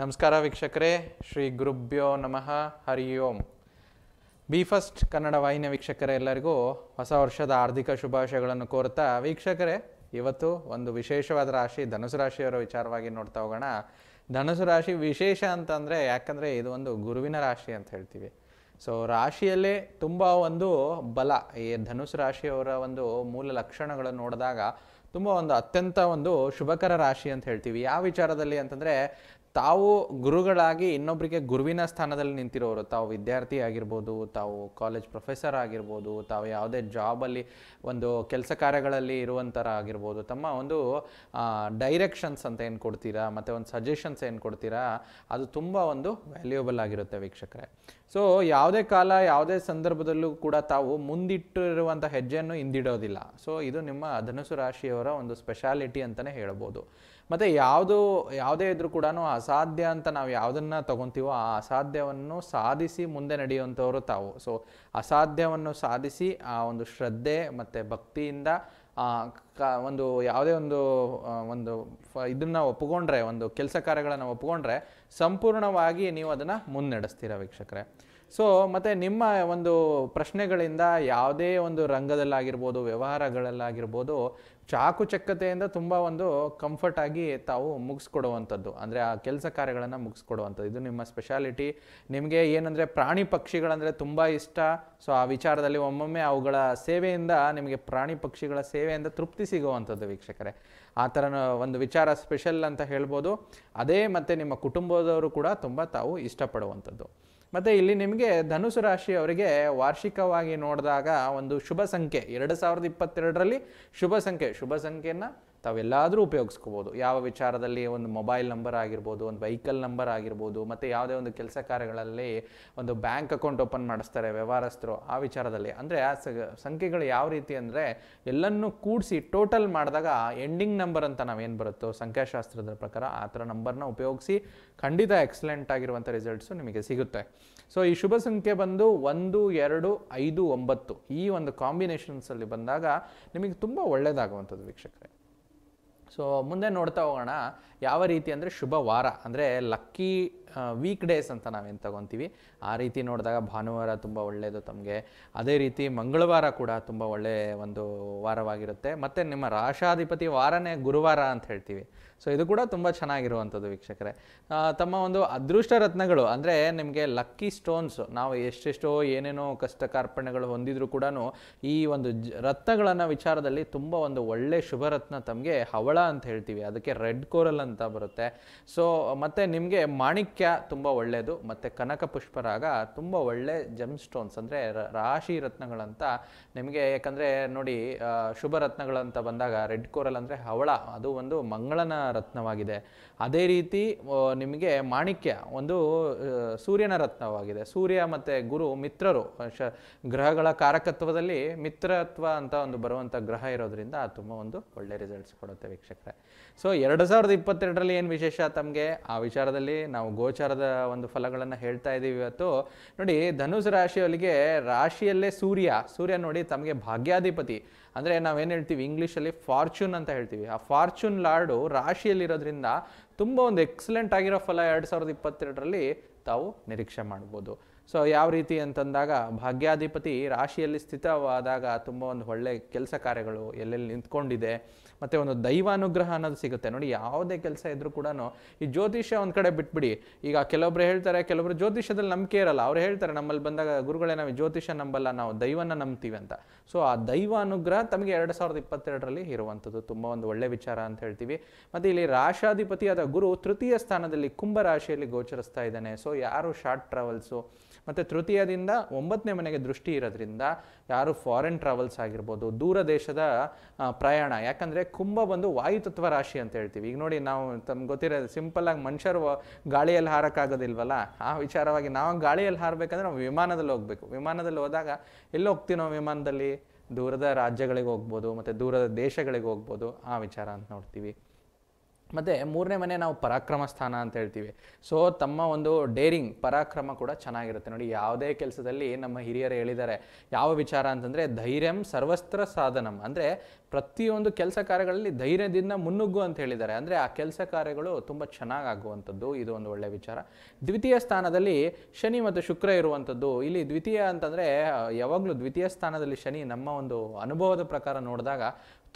ನಮಸ್ಕಾರ ವೀಕ್ಷಕರೇ ಶ್ರೀ ಗುರುಭ್ಯೋ ನಮಃ ಹರಿ ಓಂ ಬಿ ಫಸ್ಟ್ ಕನ್ನಡ ವಾಹಿನಿಯ ವೀಕ್ಷಕರೇ ಎಲ್ಲರಿಗೂ ಹೊಸ ವರ್ಷದ ಆರ್ಥಿಕ ಶುಭಾಶಯಗಳನ್ನು ಕೋರುತ್ತಾ ವೀಕ್ಷಕರೇ ಇವತ್ತು ಒಂದು ವಿಶೇಷವಾದ ರಾಶಿ ಧನುಸು ರಾಶಿಯವರ ವಿಚಾರವಾಗಿ ನೋಡ್ತಾ ಹೋಗೋಣ ಧನುಸು ರಾಶಿ ವಿಶೇಷ ಅಂತಂದರೆ ಯಾಕಂದರೆ ಇದು ಒಂದು ಗುರುವಿನ ರಾಶಿ ಅಂತ ಹೇಳ್ತೀವಿ ಸೊ ರಾಶಿಯಲ್ಲೇ ತುಂಬ ಒಂದು ಬಲ ಈ ಧನುಸು ರಾಶಿಯವರ ಒಂದು ಮೂಲ ಲಕ್ಷಣಗಳನ್ನು ನೋಡಿದಾಗ ತುಂಬ ಒಂದು ಅತ್ಯಂತ ಒಂದು ಶುಭಕರ ರಾಶಿ ಅಂತ ಹೇಳ್ತೀವಿ ಯಾವ ವಿಚಾರದಲ್ಲಿ ಅಂತಂದರೆ ತಾವು ಗುರುಗಳಾಗಿ ಇನ್ನೊಬ್ಬರಿಗೆ ಗುರುವಿನ ಸ್ಥಾನದಲ್ಲಿ ನಿಂತಿರೋರು ತಾವು ವಿದ್ಯಾರ್ಥಿ ಆಗಿರ್ಬೋದು ತಾವು ಕಾಲೇಜ್ ಪ್ರೊಫೆಸರ್ ಆಗಿರ್ಬೋದು ತಾವು ಯಾವುದೇ ಜಾಬಲ್ಲಿ ಒಂದು ಕೆಲಸ ಕಾರ್ಯಗಳಲ್ಲಿ ಇರುವಂಥರ ಆಗಿರ್ಬೋದು ತಮ್ಮ ಒಂದು ಡೈರೆಕ್ಷನ್ಸ್ ಅಂತ ಏನು ಕೊಡ್ತೀರಾ ಮತ್ತು ಒಂದು ಸಜೆಷನ್ಸ್ ಏನು ಕೊಡ್ತೀರಾ ಅದು ತುಂಬ ಒಂದು ವ್ಯಾಲ್ಯೂಯಬಲ್ ಆಗಿರುತ್ತೆ ವೀಕ್ಷಕರೇ ಸೊ ಯಾವುದೇ ಕಾಲ ಯಾವುದೇ ಸಂದರ್ಭದಲ್ಲೂ ಕೂಡ ತಾವು ಮುಂದಿಟ್ಟಿರುವಂಥ ಹೆಜ್ಜೆಯನ್ನು ಹಿಂದಿಡೋದಿಲ್ಲ ಸೊ ಇದು ನಿಮ್ಮ ಧನುಸು ರಾಶಿಯವರ ಒಂದು ಸ್ಪೆಷಾಲಿಟಿ ಅಂತಲೇ ಹೇಳ್ಬೋದು ಮತ್ತು ಯಾವುದು ಯಾವುದೇ ಇದ್ರೂ ಕೂಡ ಆ ಅಸಾಧ್ಯ ಅಂತ ನಾವು ಯಾವುದನ್ನು ತಗೊಂತೀವೋ ಆ ಅಸಾಧ್ಯವನ್ನು ಸಾಧಿಸಿ ಮುಂದೆ ನಡೆಯುವಂಥವರು ತಾವು ಸೊ ಅಸಾಧ್ಯವನ್ನು ಸಾಧಿಸಿ ಆ ಒಂದು ಶ್ರದ್ಧೆ ಮತ್ತು ಭಕ್ತಿಯಿಂದ ಕ ಒಂದು ಯಾವುದೇ ಒಂದು ಒಂದು ಇದನ್ನ ಇದನ್ನು ಒಪ್ಪಿಕೊಂಡ್ರೆ ಒಂದು ಕೆಲಸ ಕಾರ್ಯಗಳನ್ನು ಒಪ್ಪಿಕೊಂಡ್ರೆ ಸಂಪೂರ್ಣವಾಗಿ ನೀವು ಅದನ್ನು ಮುನ್ನಡೆಸ್ತೀರ ವೀಕ್ಷಕರೇ ಸೊ ಮತ್ತು ನಿಮ್ಮ ಒಂದು ಪ್ರಶ್ನೆಗಳಿಂದ ಯಾವುದೇ ಒಂದು ರಂಗದಲ್ಲಾಗಿರ್ಬೋದು ವ್ಯವಹಾರಗಳಲ್ಲಾಗಿರ್ಬೋದು ಚಾಕುಚಕ್ಕತೆಯಿಂದ ತುಂಬ ಒಂದು ಕಂಫರ್ಟ್ ಆಗಿ ತಾವು ಮುಗಿಸ್ಕೊಡುವಂಥದ್ದು ಅಂದರೆ ಆ ಕೆಲಸ ಕಾರ್ಯಗಳನ್ನು ಮುಗಿಸ್ಕೊಡುವಂಥದ್ದು ಇದು ನಿಮ್ಮ ಸ್ಪೆಷಾಲಿಟಿ ನಿಮಗೆ ಏನಂದರೆ ಪ್ರಾಣಿ ಪಕ್ಷಿಗಳಂದರೆ ತುಂಬ ಇಷ್ಟ ಸೊ ಆ ವಿಚಾರದಲ್ಲಿ ಒಮ್ಮೊಮ್ಮೆ ಅವುಗಳ ಸೇವೆಯಿಂದ ನಿಮಗೆ ಪ್ರಾಣಿ ಪಕ್ಷಿಗಳ ಸೇವೆಯಿಂದ ತೃಪ್ತಿ ಸಿಗುವಂಥದ್ದು ವೀಕ್ಷಕರೇ ಆ ಥರ ಒಂದು ವಿಚಾರ ಸ್ಪೆಷಲ್ ಅಂತ ಹೇಳ್ಬೋದು ಅದೇ ಮತ್ತು ನಿಮ್ಮ ಕುಟುಂಬದವರು ಕೂಡ ತುಂಬ ತಾವು ಇಷ್ಟಪಡುವಂಥದ್ದು ಮತ್ತು ಇಲ್ಲಿ ನಿಮಗೆ ಧನುಸು ರಾಶಿಯವರಿಗೆ ವಾರ್ಷಿಕವಾಗಿ ನೋಡಿದಾಗ ಒಂದು ಶುಭ ಸಂಖ್ಯೆ ಎರಡು ಸಾವಿರದ ಇಪ್ಪತ್ತೆರಡರಲ್ಲಿ ಶುಭ ಸಂಖ್ಯೆ ಶುಭ ಸಂಖ್ಯೆಯನ್ನು ತಾವೆಲ್ಲಾದರೂ ಉಪಯೋಗಿಸ್ಕೋಬೋದು ಯಾವ ವಿಚಾರದಲ್ಲಿ ಒಂದು ಮೊಬೈಲ್ ನಂಬರ್ ಆಗಿರ್ಬೋದು ಒಂದು ವೆಹಿಕಲ್ ನಂಬರ್ ಆಗಿರ್ಬೋದು ಮತ್ತು ಯಾವುದೇ ಒಂದು ಕೆಲಸ ಕಾರ್ಯಗಳಲ್ಲಿ ಒಂದು ಬ್ಯಾಂಕ್ ಅಕೌಂಟ್ ಓಪನ್ ಮಾಡಿಸ್ತಾರೆ ವ್ಯವಹಾರಸ್ಥರು ಆ ವಿಚಾರದಲ್ಲಿ ಅಂದರೆ ಆ ಸಂಖ್ಯೆಗಳು ಯಾವ ರೀತಿ ಅಂದರೆ ಎಲ್ಲನ್ನು ಕೂಡಿಸಿ ಟೋಟಲ್ ಮಾಡಿದಾಗ ಎಂಡಿಂಗ್ ನಂಬರ್ ಅಂತ ನಾವೇನು ಬರುತ್ತೋ ಸಂಖ್ಯಾಶಾಸ್ತ್ರದ ಪ್ರಕಾರ ಆ ಥರ ನಂಬರ್ನ ಉಪಯೋಗಿಸಿ ಖಂಡಿತ ಎಕ್ಸಲೆಂಟ್ ಆಗಿರುವಂಥ ರಿಸಲ್ಟ್ಸು ನಿಮಗೆ ಸಿಗುತ್ತೆ ಸೊ ಈ ಶುಭ ಸಂಖ್ಯೆ ಬಂದು ಒಂದು ಎರಡು ಐದು ಒಂಬತ್ತು ಈ ಒಂದು ಕಾಂಬಿನೇಷನ್ಸಲ್ಲಿ ಬಂದಾಗ ನಿಮಗೆ ತುಂಬ ಒಳ್ಳೆಯದಾಗುವಂಥದ್ದು ವೀಕ್ಷಕರೇ ಸೊ ಮುಂದೆ ನೋಡ್ತಾ ಹೋಗೋಣ ಯಾವ ರೀತಿ ಅಂದರೆ ಶುಭ ವಾರ ಅಂದರೆ ಲಕ್ಕಿ ವೀಕ್ ಡೇಸ್ ಅಂತ ನಾವೇನು ತಗೊತೀವಿ ಆ ರೀತಿ ನೋಡಿದಾಗ ಭಾನುವಾರ ತುಂಬ ಒಳ್ಳೆಯದು ತಮಗೆ ಅದೇ ರೀತಿ ಮಂಗಳವಾರ ಕೂಡ ತುಂಬ ಒಳ್ಳೆಯ ಒಂದು ವಾರವಾಗಿರುತ್ತೆ ಮತ್ತು ನಿಮ್ಮ ರಾಶಾಧಿಪತಿ ವಾರನೇ ಗುರುವಾರ ಅಂತ ಹೇಳ್ತೀವಿ ಸೊ ಇದು ಕೂಡ ತುಂಬ ಚೆನ್ನಾಗಿರುವಂಥದ್ದು ವೀಕ್ಷಕರೇ ತಮ್ಮ ಒಂದು ಅದೃಷ್ಟ ರತ್ನಗಳು ಅಂದರೆ ನಿಮಗೆ ಲಕ್ಕಿ ಸ್ಟೋನ್ಸ್ ನಾವು ಎಷ್ಟೆಷ್ಟೋ ಏನೇನೋ ಕಷ್ಟ ಕಾರ್ಪಣ್ಯಗಳು ಹೊಂದಿದರೂ ಕೂಡ ಈ ಒಂದು ರತ್ನಗಳನ್ನು ವಿಚಾರದಲ್ಲಿ ತುಂಬ ಒಂದು ಒಳ್ಳೆ ಶುಭರತ್ನ ತಮಗೆ ಹವಳ ಅಂತ ಹೇಳ್ತೀವಿ ಅದಕ್ಕೆ ರೆಡ್ ಕೋರಲ್ ಅಂತ ಬರುತ್ತೆ ಸೊ ಮತ್ತು ನಿಮಗೆ ಮಾಣಿಕ್ ಮುಖ್ಯ ತುಂಬ ಒಳ್ಳೆಯದು ಮತ್ತು ಕನಕ ಪುಷ್ಪರಾಗ ತುಂಬ ಒಳ್ಳೆ ಜಮ್ ಸ್ಟೋನ್ಸ್ ಅಂದರೆ ರಾಶಿ ರತ್ನಗಳಂತ ನಿಮಗೆ ಯಾಕಂದರೆ ನೋಡಿ ಶುಭ ರತ್ನಗಳಂತ ಬಂದಾಗ ರೆಡ್ ಕೋರಲ್ ಅಂದರೆ ಹವಳ ಅದು ಒಂದು ಮಂಗಳನ ರತ್ನವಾಗಿದೆ ಅದೇ ರೀತಿ ನಿಮಗೆ ಮಾಣಿಕ್ಯ ಒಂದು ಸೂರ್ಯನ ರತ್ನವಾಗಿದೆ ಸೂರ್ಯ ಮತ್ತು ಗುರು ಮಿತ್ರರು ಶ ಗ್ರಹಗಳ ಕಾರಕತ್ವದಲ್ಲಿ ಮಿತ್ರತ್ವ ಅಂತ ಒಂದು ಬರುವಂಥ ಗ್ರಹ ಇರೋದ್ರಿಂದ ತುಂಬ ಒಂದು ಒಳ್ಳೆ ರಿಸಲ್ಟ್ಸ್ ಕೊಡುತ್ತೆ ವೀಕ್ಷಕರೇ ಸೊ ಎರಡು ಸಾವಿರದ ಇಪ್ಪತ್ತೆರಡರಲ್ಲಿ ಏನು ವಿಶೇಷ ತಮಗೆ ಆ ವಿಚಾರದಲ್ಲಿ ನಾವು ಗೋ ಗೋಚಾರದ ಒಂದು ಫಲಗಳನ್ನು ಹೇಳ್ತಾ ಇದ್ದೀವಿ ಇವತ್ತು ನೋಡಿ ಧನುಸ್ ರಾಶಿಯವರಿಗೆ ರಾಶಿಯಲ್ಲೇ ಸೂರ್ಯ ಸೂರ್ಯ ನೋಡಿ ತಮಗೆ ಭಾಗ್ಯಾಧಿಪತಿ ಅಂದರೆ ನಾವೇನು ಹೇಳ್ತೀವಿ ಇಂಗ್ಲೀಷಲ್ಲಿ ಫಾರ್ಚೂನ್ ಅಂತ ಹೇಳ್ತೀವಿ ಆ ಫಾರ್ಚೂನ್ ಲಾರ್ಡು ರಾಶಿಯಲ್ಲಿರೋದ್ರಿಂದ ತುಂಬ ಒಂದು ಎಕ್ಸಲೆಂಟ್ ಆಗಿರೋ ಫಲ ಎರಡು ಸಾವಿರದ ಇಪ್ಪತ್ತೆರಡರಲ್ಲಿ ತಾವು ನಿರೀಕ್ಷೆ ಮಾಡ್ಬೋದು ಸೊ ಯಾವ ರೀತಿ ಅಂತಂದಾಗ ಭಾಗ್ಯಾಧಿಪತಿ ರಾಶಿಯಲ್ಲಿ ಸ್ಥಿತವಾದಾಗ ತುಂಬ ಒಂದು ಒಳ್ಳೆ ಕೆಲಸ ಕಾರ್ಯಗಳು ಎಲ್ಲೆಲ್ಲಿ ನಿಂತ್ಕೊಂಡಿದೆ ಮತ್ತು ಒಂದು ದೈವಾನುಗ್ರಹ ಅನ್ನೋದು ಸಿಗುತ್ತೆ ನೋಡಿ ಯಾವುದೇ ಕೆಲಸ ಇದ್ದರೂ ಕೂಡ ಈ ಜ್ಯೋತಿಷ್ಯ ಒಂದು ಕಡೆ ಬಿಟ್ಬಿಡಿ ಈಗ ಕೆಲವೊಬ್ರು ಹೇಳ್ತಾರೆ ಕೆಲವರು ಜ್ಯೋತಿಷ್ಯದಲ್ಲಿ ನಂಬಿಕೆ ಇರಲ್ಲ ಅವ್ರು ಹೇಳ್ತಾರೆ ನಮ್ಮಲ್ಲಿ ಬಂದಾಗ ಗುರುಗಳೇ ನಾವು ಜ್ಯೋತಿಷ್ಯ ನಂಬಲ್ಲ ನಾವು ದೈವನ ನಂಬ್ತೀವಿ ಅಂತ ಸೊ ಆ ದೈವಾನುಗ್ರಹ ತಮಗೆ ಎರಡು ಸಾವಿರದ ಇಪ್ಪತ್ತೆರಡರಲ್ಲಿ ಇರುವಂಥದ್ದು ತುಂಬ ಒಂದು ಒಳ್ಳೆ ವಿಚಾರ ಅಂತ ಹೇಳ್ತೀವಿ ಮತ್ತು ಇಲ್ಲಿ ರಾಶಾಧಿಪತಿಯಾದ ಗುರು ತೃತೀಯ ಸ್ಥಾನದಲ್ಲಿ ಕುಂಭ ರಾಶಿಯಲ್ಲಿ ಗೋಚರಿಸ್ತಾ ಇದ್ದಾನೆ ಸೊ ಯಾರು ಶಾರ್ಟ್ ಟ್ರಾವೆಲ್ಸು ಮತ್ತು ತೃತೀಯದಿಂದ ಒಂಬತ್ತನೇ ಮನೆಗೆ ದೃಷ್ಟಿ ಇರೋದ್ರಿಂದ ಯಾರು ಫಾರಿನ್ ಟ್ರಾವೆಲ್ಸ್ ಆಗಿರ್ಬೋದು ದೂರ ದೇಶದ ಪ್ರಯಾಣ ಯಾಕಂದರೆ ಕುಂಭ ಬಂದು ವಾಯುತತ್ವ ರಾಶಿ ಅಂತ ಹೇಳ್ತೀವಿ ಈಗ ನೋಡಿ ನಾವು ತಮ್ಗೆ ಗೊತ್ತಿರೋ ಸಿಂಪಲ್ಲಾಗಿ ಮನುಷ್ಯರು ಗಾಳಿಯಲ್ಲಿ ಹಾರೋಕ್ಕಾಗೋದಿಲ್ವಲ್ಲ ಆ ವಿಚಾರವಾಗಿ ನಾವು ಗಾಳಿಯಲ್ಲಿ ಹಾರಬೇಕಂದ್ರೆ ನಾವು ವಿಮಾನದಲ್ಲಿ ಹೋಗಬೇಕು ವಿಮಾನದಲ್ಲಿ ಹೋದಾಗ ಎಲ್ಲಿ ಹೋಗ್ತೀವಿ ನಾವು ವಿಮಾನದಲ್ಲಿ ದೂರದ ರಾಜ್ಯಗಳಿಗೆ ಹೋಗ್ಬೋದು ಮತ್ತು ದೂರದ ದೇಶಗಳಿಗೆ ಹೋಗ್ಬೋದು ಆ ವಿಚಾರ ಅಂತ ನೋಡ್ತೀವಿ ಮತ್ತು ಮೂರನೇ ಮನೆ ನಾವು ಪರಾಕ್ರಮ ಸ್ಥಾನ ಅಂತ ಹೇಳ್ತೀವಿ ಸೊ ತಮ್ಮ ಒಂದು ಡೇರಿಂಗ್ ಪರಾಕ್ರಮ ಕೂಡ ಚೆನ್ನಾಗಿರುತ್ತೆ ನೋಡಿ ಯಾವುದೇ ಕೆಲಸದಲ್ಲಿ ನಮ್ಮ ಹಿರಿಯರು ಹೇಳಿದ್ದಾರೆ ಯಾವ ವಿಚಾರ ಅಂತಂದರೆ ಧೈರ್ಯಂ ಸರ್ವಸ್ತ್ರ ಸಾಧನಂ ಅಂದರೆ ಪ್ರತಿಯೊಂದು ಕೆಲಸ ಕಾರ್ಯಗಳಲ್ಲಿ ಧೈರ್ಯದಿಂದ ಮುನ್ನುಗ್ಗು ಅಂತ ಹೇಳಿದ್ದಾರೆ ಅಂದರೆ ಆ ಕೆಲಸ ಕಾರ್ಯಗಳು ತುಂಬ ಚೆನ್ನಾಗಾಗುವಂಥದ್ದು ಇದು ಒಂದು ಒಳ್ಳೆಯ ವಿಚಾರ ದ್ವಿತೀಯ ಸ್ಥಾನದಲ್ಲಿ ಶನಿ ಮತ್ತು ಶುಕ್ರ ಇರುವಂಥದ್ದು ಇಲ್ಲಿ ದ್ವಿತೀಯ ಅಂತಂದರೆ ಯಾವಾಗಲೂ ದ್ವಿತೀಯ ಸ್ಥಾನದಲ್ಲಿ ಶನಿ ನಮ್ಮ ಒಂದು ಅನುಭವದ ಪ್ರಕಾರ ನೋಡಿದಾಗ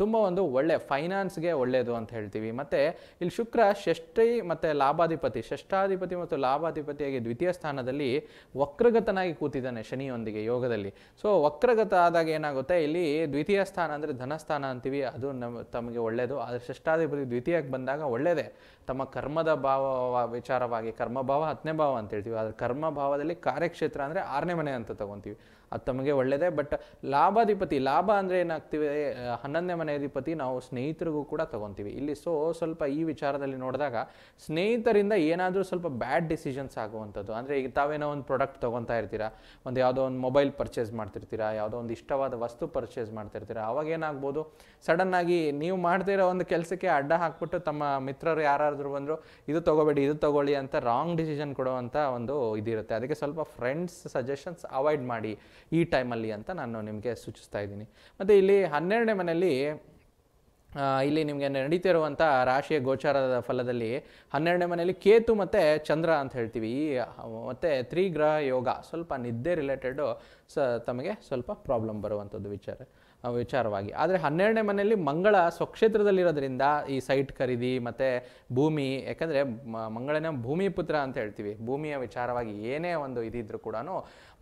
ತುಂಬ ಒಂದು ಒಳ್ಳೆ ಫೈನಾನ್ಸ್ಗೆ ಒಳ್ಳೆಯದು ಅಂತ ಹೇಳ್ತೀವಿ ಮತ್ತು ಇಲ್ಲಿ ಶುಕ್ರ ಷಷ್ಠಿ ಮತ್ತು ಲಾಭಾಧಿಪತಿ ಷಷ್ಠಾಧಿಪತಿ ಮತ್ತು ಲಾಭಾಧಿಪತಿಯಾಗಿ ದ್ವಿತೀಯ ಸ್ಥಾನದಲ್ಲಿ ವಕ್ರಗತನಾಗಿ ಕೂತಿದ್ದಾನೆ ಶನಿಯೊಂದಿಗೆ ಯೋಗದಲ್ಲಿ ಸೊ ವಕ್ರಗತ ಆದಾಗ ಏನಾಗುತ್ತೆ ಇಲ್ಲಿ ದ್ವಿತೀಯ ಸ್ಥಾನ ಅಂದರೆ ಧನಸ್ಥಾನ ಅಂತೀವಿ ಅದು ನಮ್ಮ ತಮಗೆ ಒಳ್ಳೆಯದು ಆದರೆ ಷಷ್ಠಾಧಿಪತಿ ದ್ವಿತೀಯಕ್ಕೆ ಬಂದಾಗ ಒಳ್ಳೆಯದೇ ತಮ್ಮ ಕರ್ಮದ ಭಾವ ವಿಚಾರವಾಗಿ ಕರ್ಮಭಾವ ಹತ್ತನೇ ಭಾವ ಅಂತ ಹೇಳ್ತೀವಿ ಆದರೆ ಭಾವದಲ್ಲಿ ಕಾರ್ಯಕ್ಷೇತ್ರ ಅಂದರೆ ಆರನೇ ಮನೆ ಅಂತ ತಗೊತೀವಿ ಅದು ತಮಗೆ ಒಳ್ಳೆಯದೇ ಬಟ್ ಲಾಭಾಧಿಪತಿ ಲಾಭ ಅಂದರೆ ಏನಾಗ್ತೀವಿ ಹನ್ನೊಂದನೇ ಮನೆ ಅಧಿಪತಿ ನಾವು ಸ್ನೇಹಿತರಿಗೂ ಕೂಡ ತೊಗೊತೀವಿ ಇಲ್ಲಿ ಸೊ ಸ್ವಲ್ಪ ಈ ವಿಚಾರದಲ್ಲಿ ನೋಡಿದಾಗ ಸ್ನೇಹಿತರಿಂದ ಏನಾದರೂ ಸ್ವಲ್ಪ ಬ್ಯಾಡ್ ಡಿಸಿಷನ್ಸ್ ಆಗುವಂಥದ್ದು ಅಂದರೆ ಈಗ ತಾವೇನೋ ಒಂದು ಪ್ರಾಡಕ್ಟ್ ತೊಗೊತಾ ಇರ್ತೀರಾ ಒಂದು ಯಾವುದೋ ಒಂದು ಮೊಬೈಲ್ ಪರ್ಚೇಸ್ ಮಾಡ್ತಿರ್ತೀರಾ ಯಾವುದೋ ಒಂದು ಇಷ್ಟವಾದ ವಸ್ತು ಪರ್ಚೇಸ್ ಮಾಡ್ತಿರ್ತೀರಾ ಅವಾಗ ಏನಾಗ್ಬೋದು ಸಡನ್ನಾಗಿ ನೀವು ಮಾಡ್ತಿರೋ ಒಂದು ಕೆಲಸಕ್ಕೆ ಅಡ್ಡ ಹಾಕ್ಬಿಟ್ಟು ತಮ್ಮ ಮಿತ್ರರು ಯಾರಾದರೂ ಬಂದರು ಇದು ತೊಗೋಬೇಡಿ ಇದು ತೊಗೊಳ್ಳಿ ಅಂತ ರಾಂಗ್ ಡಿಸಿಷನ್ ಕೊಡುವಂಥ ಒಂದು ಇದಿರುತ್ತೆ ಅದಕ್ಕೆ ಸ್ವಲ್ಪ ಫ್ರೆಂಡ್ಸ್ ಸಜೆಷನ್ಸ್ ಅವಾಯ್ಡ್ ಮಾಡಿ ಈ ಟೈಮಲ್ಲಿ ಅಂತ ನಾನು ನಿಮಗೆ ಸೂಚಿಸ್ತಾ ಇದ್ದೀನಿ ಮತ್ತು ಇಲ್ಲಿ ಹನ್ನೆರಡನೇ ಮನೆಯಲ್ಲಿ ಇಲ್ಲಿ ನಿಮಗೆ ನಡೀತಿರುವಂಥ ರಾಶಿಯ ಗೋಚಾರದ ಫಲದಲ್ಲಿ ಹನ್ನೆರಡನೇ ಮನೆಯಲ್ಲಿ ಕೇತು ಮತ್ತು ಚಂದ್ರ ಅಂತ ಹೇಳ್ತೀವಿ ಈ ಮತ್ತು ತ್ರಿಗ್ರಹ ಯೋಗ ಸ್ವಲ್ಪ ನಿದ್ದೆ ರಿಲೇಟೆಡು ಸ ತಮಗೆ ಸ್ವಲ್ಪ ಪ್ರಾಬ್ಲಮ್ ಬರುವಂಥದ್ದು ವಿಚಾರ ವಿಚಾರವಾಗಿ ಆದರೆ ಹನ್ನೆರಡನೇ ಮನೆಯಲ್ಲಿ ಮಂಗಳ ಸ್ವಕ್ಷೇತ್ರದಲ್ಲಿರೋದ್ರಿಂದ ಈ ಸೈಟ್ ಖರೀದಿ ಮತ್ತು ಭೂಮಿ ಯಾಕಂದರೆ ಮಂಗಳನ ಭೂಮಿ ಪುತ್ರ ಅಂತ ಹೇಳ್ತೀವಿ ಭೂಮಿಯ ವಿಚಾರವಾಗಿ ಏನೇ ಒಂದು ಇದಿದ್ರು ಕೂಡ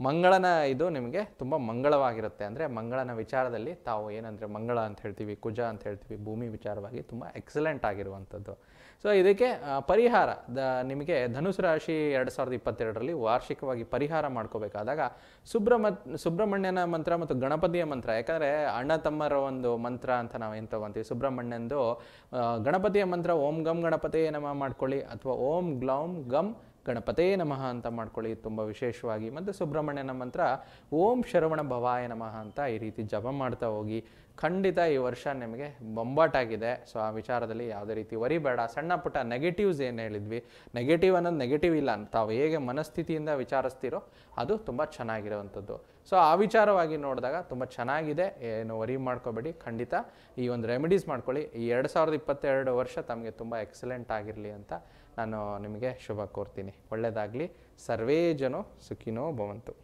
ಮಂಗಳನ ಇದು ನಿಮಗೆ ತುಂಬ ಮಂಗಳವಾಗಿರುತ್ತೆ ಅಂದರೆ ಮಂಗಳನ ವಿಚಾರದಲ್ಲಿ ತಾವು ಏನಂದರೆ ಮಂಗಳ ಅಂತ ಹೇಳ್ತೀವಿ ಕುಜ ಅಂತ ಹೇಳ್ತೀವಿ ಭೂಮಿ ವಿಚಾರವಾಗಿ ತುಂಬ ಎಕ್ಸಲೆಂಟ್ ಆಗಿರುವಂಥದ್ದು ಸೊ ಇದಕ್ಕೆ ಪರಿಹಾರ ದ ನಿಮಗೆ ಧನುಸು ರಾಶಿ ಎರಡು ಸಾವಿರದ ಇಪ್ಪತ್ತೆರಡರಲ್ಲಿ ವಾರ್ಷಿಕವಾಗಿ ಪರಿಹಾರ ಮಾಡ್ಕೋಬೇಕಾದಾಗ ಸುಬ್ರಮ ಸುಬ್ರಹ್ಮಣ್ಯನ ಮಂತ್ರ ಮತ್ತು ಗಣಪತಿಯ ಮಂತ್ರ ಯಾಕಂದರೆ ಅಣ್ಣ ತಮ್ಮರ ಒಂದು ಮಂತ್ರ ಅಂತ ನಾವು ಏನು ತಗೊಂತೀವಿ ಸುಬ್ರಹ್ಮಣ್ಯಂದು ಗಣಪತಿಯ ಮಂತ್ರ ಓಂ ಗಮ್ ಗಣಪತಿ ನಮ ಮಾಡ್ಕೊಳ್ಳಿ ಅಥವಾ ಓಂ ಗ್ಲೌಂ ಗಮ್ ಗಣಪತೇ ನಮಃ ಅಂತ ಮಾಡ್ಕೊಳ್ಳಿ ತುಂಬ ವಿಶೇಷವಾಗಿ ಮತ್ತು ಸುಬ್ರಹ್ಮಣ್ಯನ ಮಂತ್ರ ಓಂ ಶರವಣ ಭವಾಯ ನಮಃ ಅಂತ ಈ ರೀತಿ ಜಪ ಮಾಡ್ತಾ ಹೋಗಿ ಖಂಡಿತ ಈ ವರ್ಷ ನಿಮಗೆ ಬೊಂಬಾಟಾಗಿದೆ ಸೊ ಆ ವಿಚಾರದಲ್ಲಿ ಯಾವುದೇ ರೀತಿ ಬೇಡ ಸಣ್ಣ ಪುಟ್ಟ ನೆಗೆಟಿವ್ಸ್ ಏನು ಹೇಳಿದ್ವಿ ನೆಗೆಟಿವ್ ಅನ್ನೋದು ನೆಗೆಟಿವ್ ಇಲ್ಲ ಅಂತ ತಾವು ಹೇಗೆ ಮನಸ್ಥಿತಿಯಿಂದ ವಿಚಾರಿಸ್ತೀರೋ ಅದು ತುಂಬ ಚೆನ್ನಾಗಿರುವಂಥದ್ದು ಸೊ ಆ ವಿಚಾರವಾಗಿ ನೋಡಿದಾಗ ತುಂಬ ಚೆನ್ನಾಗಿದೆ ಏನು ವರಿ ಮಾಡ್ಕೋಬೇಡಿ ಖಂಡಿತ ಈ ಒಂದು ರೆಮಿಡೀಸ್ ಮಾಡ್ಕೊಳ್ಳಿ ಈ ಎರಡು ಸಾವಿರದ ಇಪ್ಪತ್ತೆರಡು ವರ್ಷ ತಮಗೆ ತುಂಬ ಎಕ್ಸಲೆಂಟ್ ಆಗಿರಲಿ ಅಂತ ನಾನು ನಿಮಗೆ ಶುಭ ಕೋರ್ತೀನಿ ಒಳ್ಳೆಯದಾಗಲಿ ಸರ್ವೇ ಜನೋ ಸುಖಿನೋ ಭವಂತು